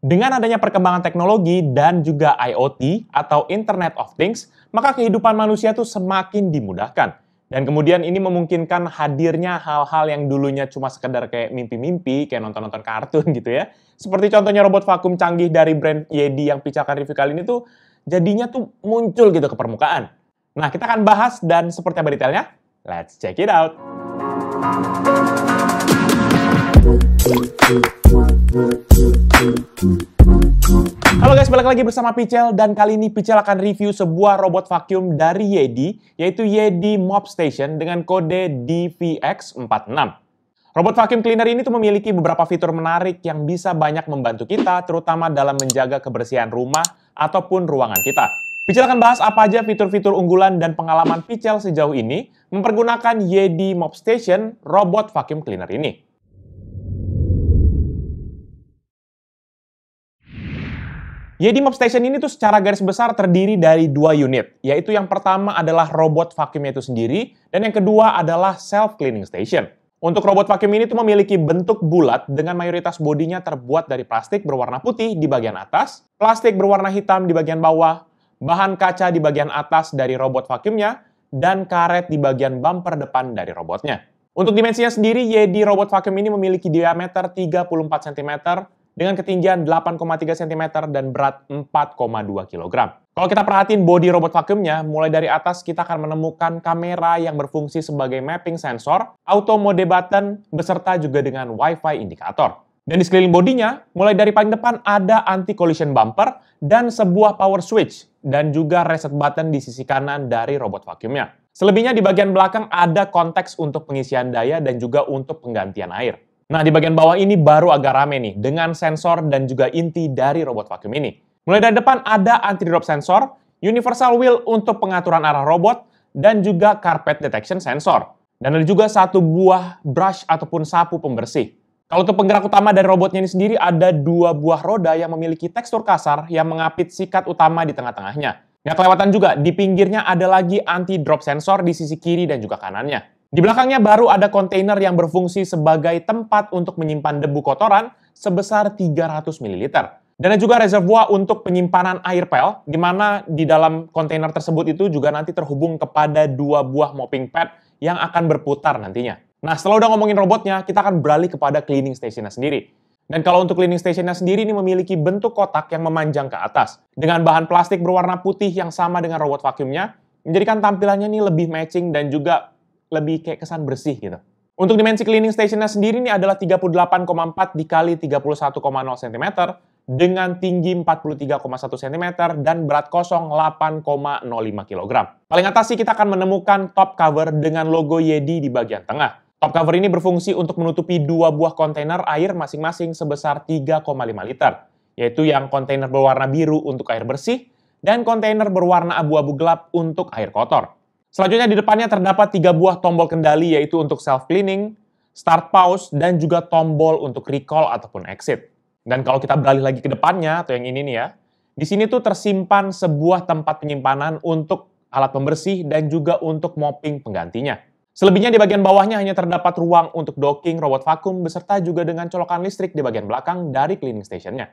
Dengan adanya perkembangan teknologi dan juga IoT atau Internet of Things, maka kehidupan manusia itu semakin dimudahkan. Dan kemudian ini memungkinkan hadirnya hal-hal yang dulunya cuma sekedar kayak mimpi-mimpi, kayak nonton-nonton kartun gitu ya. Seperti contohnya robot vakum canggih dari brand Yedi yang picakan review kali ini tuh jadinya tuh muncul gitu ke permukaan. Nah, kita akan bahas dan seperti apa detailnya, let's check it out. Halo guys, balik lagi bersama Pichel dan kali ini Pichel akan review sebuah robot vacuum dari Yedi yaitu Yedi Mop Station dengan kode DVX46. Robot vacuum cleaner ini tuh memiliki beberapa fitur menarik yang bisa banyak membantu kita terutama dalam menjaga kebersihan rumah ataupun ruangan kita. Pichel akan bahas apa aja fitur-fitur unggulan dan pengalaman Pichel sejauh ini mempergunakan Yedi Mop Station robot vacuum cleaner ini. Jadi Mob Station ini tuh secara garis besar terdiri dari dua unit, yaitu yang pertama adalah robot vacuumnya itu sendiri, dan yang kedua adalah self-cleaning station. Untuk robot vacuum ini tuh memiliki bentuk bulat dengan mayoritas bodinya terbuat dari plastik berwarna putih di bagian atas, plastik berwarna hitam di bagian bawah, bahan kaca di bagian atas dari robot vacuumnya, dan karet di bagian bumper depan dari robotnya. Untuk dimensinya sendiri, Yedi robot vacuum ini memiliki diameter 34 cm dengan ketinggian 8,3 cm dan berat 4,2 kg. Kalau kita perhatiin body robot vakumnya, mulai dari atas kita akan menemukan kamera yang berfungsi sebagai mapping sensor, auto mode button, beserta juga dengan wifi indikator. Dan di sekeliling bodinya, mulai dari paling depan ada anti-collision bumper dan sebuah power switch dan juga reset button di sisi kanan dari robot vakumnya. Selebihnya di bagian belakang ada konteks untuk pengisian daya dan juga untuk penggantian air. Nah, di bagian bawah ini baru agak rame nih, dengan sensor dan juga inti dari robot vakum ini. Mulai dari depan ada anti-drop sensor, universal wheel untuk pengaturan arah robot, dan juga carpet detection sensor. Dan ada juga satu buah brush ataupun sapu pembersih. Kalau untuk penggerak utama dari robotnya ini sendiri, ada dua buah roda yang memiliki tekstur kasar yang mengapit sikat utama di tengah-tengahnya. Nggak kelewatan juga, di pinggirnya ada lagi anti-drop sensor di sisi kiri dan juga kanannya. Di belakangnya baru ada kontainer yang berfungsi sebagai tempat untuk menyimpan debu kotoran sebesar 300 ml. Dan juga reservoir untuk penyimpanan air pel, di mana di dalam kontainer tersebut itu juga nanti terhubung kepada dua buah mopping pad yang akan berputar nantinya. Nah, setelah udah ngomongin robotnya, kita akan beralih kepada cleaning stationnya sendiri. Dan kalau untuk cleaning stationnya sendiri ini memiliki bentuk kotak yang memanjang ke atas. Dengan bahan plastik berwarna putih yang sama dengan robot vakumnya, menjadikan tampilannya ini lebih matching dan juga lebih kayak kesan bersih gitu. Untuk dimensi cleaning stationnya sendiri ini adalah 38,4 dikali 31,0 cm dengan tinggi 43,1 cm dan berat kosong 8,05 kg. Paling atas sih kita akan menemukan top cover dengan logo Yedi di bagian tengah. Top cover ini berfungsi untuk menutupi dua buah kontainer air masing-masing sebesar 3,5 liter, yaitu yang kontainer berwarna biru untuk air bersih dan kontainer berwarna abu-abu gelap untuk air kotor. Selanjutnya di depannya terdapat tiga buah tombol kendali yaitu untuk self-cleaning, start pause, dan juga tombol untuk recall ataupun exit. Dan kalau kita beralih lagi ke depannya, atau yang ini nih ya, di sini tuh tersimpan sebuah tempat penyimpanan untuk alat pembersih dan juga untuk mopping penggantinya. Selebihnya di bagian bawahnya hanya terdapat ruang untuk docking robot vakum beserta juga dengan colokan listrik di bagian belakang dari cleaning stationnya.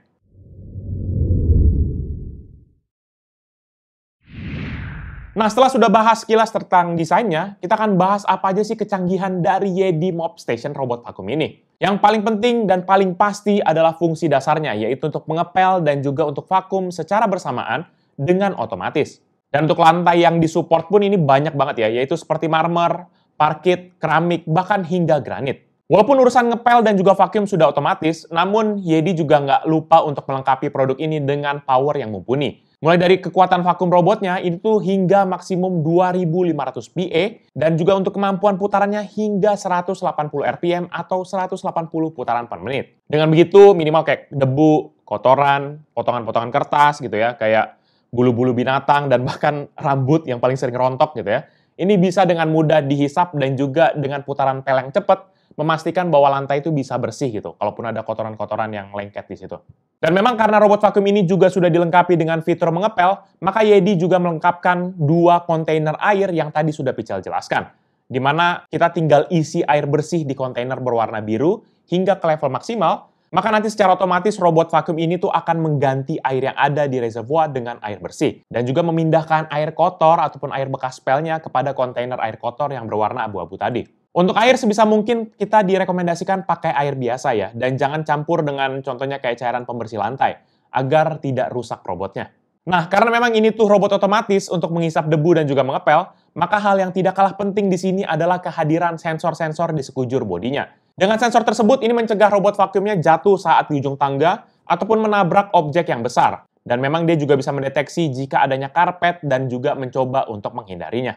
Nah setelah sudah bahas kilas tentang desainnya, kita akan bahas apa aja sih kecanggihan dari Yedi Mob Station robot vakum ini. Yang paling penting dan paling pasti adalah fungsi dasarnya, yaitu untuk mengepel dan juga untuk vakum secara bersamaan dengan otomatis. Dan untuk lantai yang disupport pun ini banyak banget ya, yaitu seperti marmer, parkit, keramik, bahkan hingga granit. Walaupun urusan ngepel dan juga vakum sudah otomatis, namun Yedi juga nggak lupa untuk melengkapi produk ini dengan power yang mumpuni. Mulai dari kekuatan vakum robotnya itu hingga maksimum 2500 PA dan juga untuk kemampuan putarannya hingga 180 RPM atau 180 putaran per menit. Dengan begitu minimal kayak debu, kotoran, potongan-potongan kertas gitu ya, kayak bulu-bulu binatang dan bahkan rambut yang paling sering rontok gitu ya. Ini bisa dengan mudah dihisap dan juga dengan putaran peleng cepat memastikan bahwa lantai itu bisa bersih gitu, kalaupun ada kotoran-kotoran yang lengket di situ. Dan memang karena robot vakum ini juga sudah dilengkapi dengan fitur mengepel, maka Yedi juga melengkapkan dua kontainer air yang tadi sudah Pichel jelaskan. Di mana kita tinggal isi air bersih di kontainer berwarna biru hingga ke level maksimal, maka nanti secara otomatis robot vakum ini tuh akan mengganti air yang ada di reservoir dengan air bersih dan juga memindahkan air kotor ataupun air bekas pelnya kepada kontainer air kotor yang berwarna abu-abu tadi. Untuk air sebisa mungkin kita direkomendasikan pakai air biasa ya, dan jangan campur dengan contohnya kayak cairan pembersih lantai, agar tidak rusak robotnya. Nah, karena memang ini tuh robot otomatis untuk menghisap debu dan juga mengepel, maka hal yang tidak kalah penting di sini adalah kehadiran sensor-sensor di sekujur bodinya. Dengan sensor tersebut, ini mencegah robot vakumnya jatuh saat di ujung tangga ataupun menabrak objek yang besar. Dan memang dia juga bisa mendeteksi jika adanya karpet dan juga mencoba untuk menghindarinya.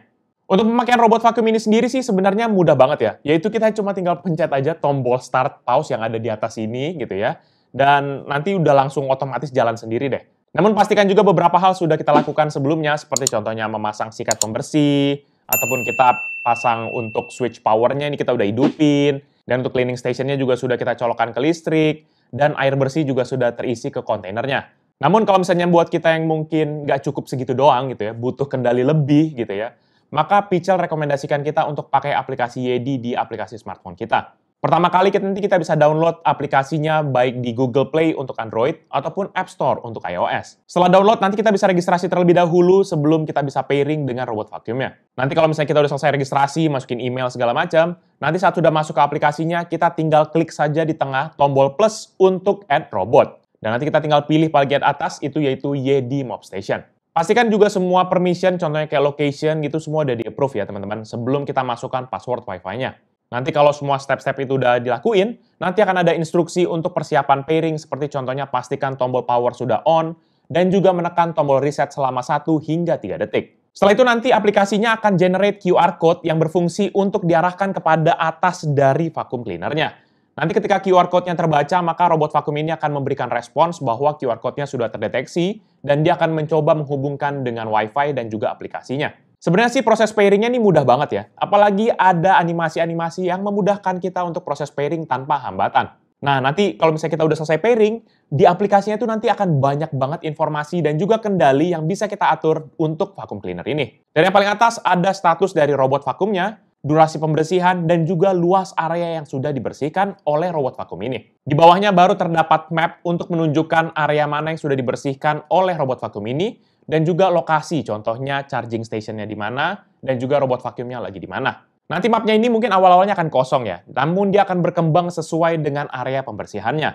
Untuk pemakaian robot vacuum ini sendiri sih sebenarnya mudah banget ya. Yaitu kita cuma tinggal pencet aja tombol start pause yang ada di atas ini gitu ya. Dan nanti udah langsung otomatis jalan sendiri deh. Namun pastikan juga beberapa hal sudah kita lakukan sebelumnya seperti contohnya memasang sikat pembersih ataupun kita pasang untuk switch powernya ini kita udah hidupin dan untuk cleaning stationnya juga sudah kita colokan ke listrik dan air bersih juga sudah terisi ke kontainernya. Namun kalau misalnya buat kita yang mungkin nggak cukup segitu doang gitu ya, butuh kendali lebih gitu ya, maka Pixel rekomendasikan kita untuk pakai aplikasi Yedi di aplikasi smartphone kita. Pertama kali kita nanti kita bisa download aplikasinya baik di Google Play untuk Android ataupun App Store untuk iOS. Setelah download nanti kita bisa registrasi terlebih dahulu sebelum kita bisa pairing dengan robot vacuumnya. Nanti kalau misalnya kita udah selesai registrasi, masukin email segala macam, nanti saat sudah masuk ke aplikasinya kita tinggal klik saja di tengah tombol plus untuk add robot. Dan nanti kita tinggal pilih bagian atas itu yaitu Yedi Mob Station. Pastikan juga semua permission, contohnya kayak location gitu, semua udah di-approve ya teman-teman, sebelum kita masukkan password Wi-Fi-nya. Nanti kalau semua step-step itu udah dilakuin, nanti akan ada instruksi untuk persiapan pairing, seperti contohnya pastikan tombol power sudah on, dan juga menekan tombol reset selama 1 hingga 3 detik. Setelah itu nanti aplikasinya akan generate QR code yang berfungsi untuk diarahkan kepada atas dari vacuum cleanernya. Nanti ketika QR code-nya terbaca, maka robot vakum ini akan memberikan respons bahwa QR code-nya sudah terdeteksi dan dia akan mencoba menghubungkan dengan Wi-Fi dan juga aplikasinya. Sebenarnya sih proses pairing-nya ini mudah banget ya. Apalagi ada animasi-animasi yang memudahkan kita untuk proses pairing tanpa hambatan. Nah, nanti kalau misalnya kita udah selesai pairing, di aplikasinya itu nanti akan banyak banget informasi dan juga kendali yang bisa kita atur untuk vakum cleaner ini. Dari yang paling atas ada status dari robot vakumnya, durasi pembersihan, dan juga luas area yang sudah dibersihkan oleh robot vakum ini. Di bawahnya baru terdapat map untuk menunjukkan area mana yang sudah dibersihkan oleh robot vakum ini, dan juga lokasi, contohnya charging stationnya di mana, dan juga robot vakumnya lagi di mana. Nanti mapnya ini mungkin awal-awalnya akan kosong ya, namun dia akan berkembang sesuai dengan area pembersihannya.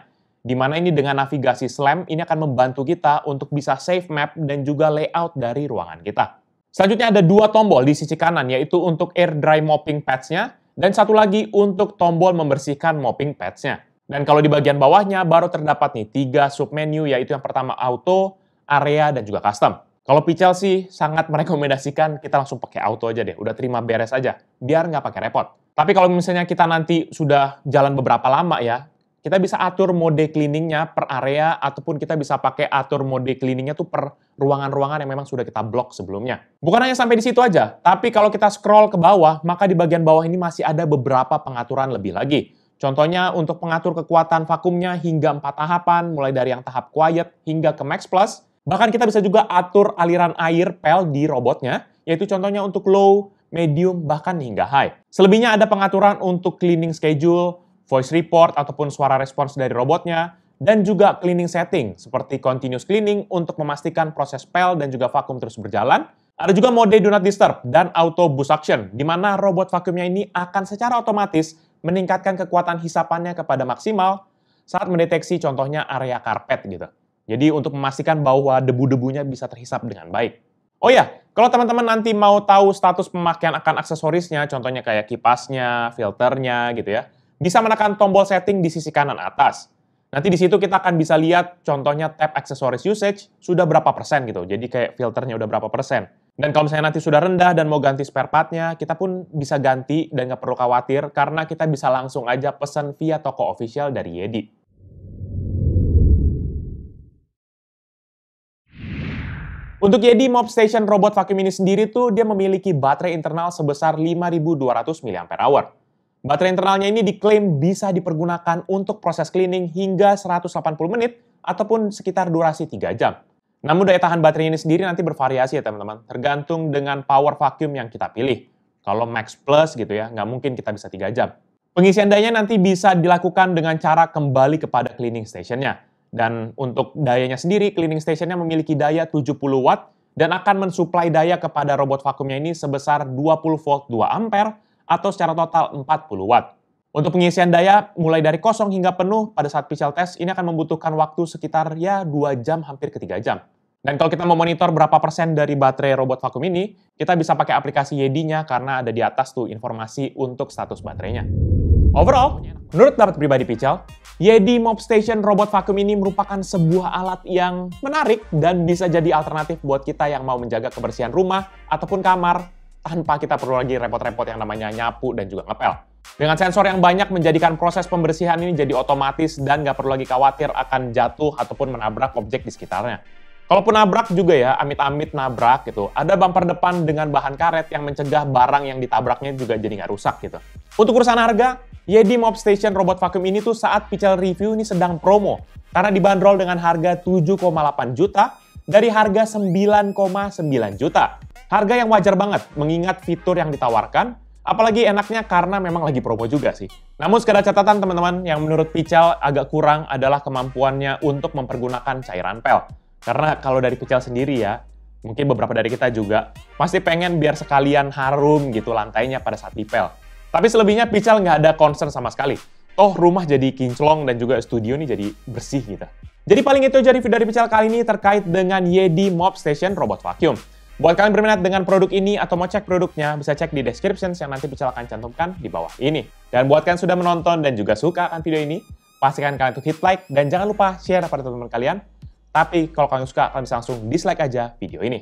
Di mana ini dengan navigasi SLAM, ini akan membantu kita untuk bisa save map dan juga layout dari ruangan kita. Selanjutnya ada dua tombol di sisi kanan, yaitu untuk air dry mopping pads-nya, dan satu lagi untuk tombol membersihkan mopping pads-nya. Dan kalau di bagian bawahnya baru terdapat nih tiga submenu, yaitu yang pertama auto, area, dan juga custom. Kalau Pichel sih sangat merekomendasikan kita langsung pakai auto aja deh, udah terima beres aja, biar nggak pakai repot. Tapi kalau misalnya kita nanti sudah jalan beberapa lama ya, kita bisa atur mode cleaningnya per area ataupun kita bisa pakai atur mode cleaningnya tuh per ruangan-ruangan yang memang sudah kita blok sebelumnya. Bukan hanya sampai di situ aja, tapi kalau kita scroll ke bawah, maka di bagian bawah ini masih ada beberapa pengaturan lebih lagi. Contohnya untuk pengatur kekuatan vakumnya hingga empat tahapan, mulai dari yang tahap quiet hingga ke max plus. Bahkan kita bisa juga atur aliran air pel di robotnya, yaitu contohnya untuk low, medium, bahkan hingga high. Selebihnya ada pengaturan untuk cleaning schedule, voice report ataupun suara respons dari robotnya, dan juga cleaning setting seperti continuous cleaning untuk memastikan proses pel dan juga vakum terus berjalan. Ada juga mode do not disturb dan auto boost action di mana robot vakumnya ini akan secara otomatis meningkatkan kekuatan hisapannya kepada maksimal saat mendeteksi contohnya area karpet gitu. Jadi untuk memastikan bahwa debu-debunya bisa terhisap dengan baik. Oh ya, kalau teman-teman nanti mau tahu status pemakaian akan aksesorisnya, contohnya kayak kipasnya, filternya gitu ya, bisa menekan tombol setting di sisi kanan atas. Nanti di situ kita akan bisa lihat contohnya tab accessories usage sudah berapa persen gitu. Jadi kayak filternya udah berapa persen. Dan kalau misalnya nanti sudah rendah dan mau ganti spare partnya, kita pun bisa ganti dan nggak perlu khawatir karena kita bisa langsung aja pesan via toko official dari Yedi. Untuk Yedi Mob Station Robot Vacuum ini sendiri tuh dia memiliki baterai internal sebesar 5200 mAh. Baterai internalnya ini diklaim bisa dipergunakan untuk proses cleaning hingga 180 menit ataupun sekitar durasi 3 jam. Namun daya tahan baterai ini sendiri nanti bervariasi ya teman-teman, tergantung dengan power vacuum yang kita pilih. Kalau max plus gitu ya, nggak mungkin kita bisa 3 jam. Pengisian dayanya nanti bisa dilakukan dengan cara kembali kepada cleaning stationnya. Dan untuk dayanya sendiri, cleaning stationnya memiliki daya 70 watt dan akan mensuplai daya kepada robot vakumnya ini sebesar 20 volt 2 ampere atau secara total 40 watt. Untuk pengisian daya, mulai dari kosong hingga penuh pada saat pixel test, ini akan membutuhkan waktu sekitar ya 2 jam hampir ke 3 jam. Dan kalau kita memonitor berapa persen dari baterai robot vakum ini, kita bisa pakai aplikasi yd nya karena ada di atas tuh informasi untuk status baterainya. Overall, menurut dapat pribadi Pichel, Yedi Mob Station robot vakum ini merupakan sebuah alat yang menarik dan bisa jadi alternatif buat kita yang mau menjaga kebersihan rumah ataupun kamar tanpa kita perlu lagi repot-repot yang namanya nyapu dan juga ngepel. Dengan sensor yang banyak menjadikan proses pembersihan ini jadi otomatis dan nggak perlu lagi khawatir akan jatuh ataupun menabrak objek di sekitarnya. Kalaupun nabrak juga ya, amit-amit nabrak gitu. Ada bumper depan dengan bahan karet yang mencegah barang yang ditabraknya juga jadi nggak rusak gitu. Untuk urusan harga, Yedi Mob Station robot vacuum ini tuh saat Pichel review ini sedang promo. Karena dibanderol dengan harga 7,8 juta, dari harga 9,9 juta. Harga yang wajar banget mengingat fitur yang ditawarkan, apalagi enaknya karena memang lagi promo juga sih. Namun sekedar catatan teman-teman, yang menurut Pical agak kurang adalah kemampuannya untuk mempergunakan cairan pel. Karena kalau dari Pical sendiri ya, mungkin beberapa dari kita juga pasti pengen biar sekalian harum gitu lantainya pada saat dipel. Tapi selebihnya Pical nggak ada concern sama sekali toh rumah jadi kinclong dan juga studio nih jadi bersih gitu. Jadi paling itu aja review dari Pical kali ini terkait dengan Yedi Mob Station Robot Vacuum. Buat kalian berminat dengan produk ini atau mau cek produknya, bisa cek di description yang nanti Pical akan cantumkan di bawah ini. Dan buat kalian sudah menonton dan juga suka akan video ini, pastikan kalian untuk hit like dan jangan lupa share pada teman-teman kalian. Tapi kalau kalian suka, kalian bisa langsung dislike aja video ini.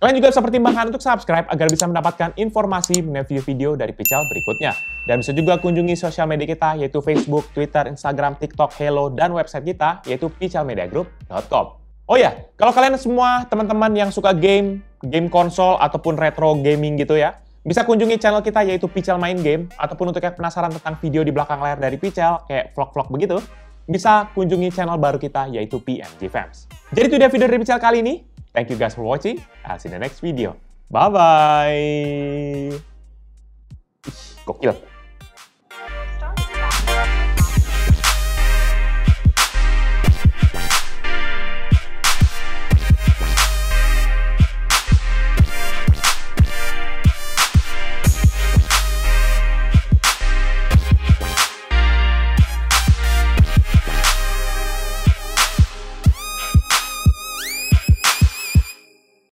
Kalian juga bisa pertimbangkan untuk subscribe agar bisa mendapatkan informasi mengenai video dari Pical berikutnya. Dan bisa juga kunjungi sosial media kita yaitu Facebook, Twitter, Instagram, TikTok, Hello, dan website kita yaitu picalmediagroup.com. Oh ya, kalau kalian semua teman-teman yang suka game, game konsol ataupun retro gaming gitu ya, bisa kunjungi channel kita yaitu Pical Main Game ataupun untuk yang penasaran tentang video di belakang layar dari Pical kayak vlog-vlog begitu, bisa kunjungi channel baru kita yaitu PMG Fans. Jadi itu dia video dari Pical kali ini. Thank you guys for watching. I'll see you in the next video. Bye bye.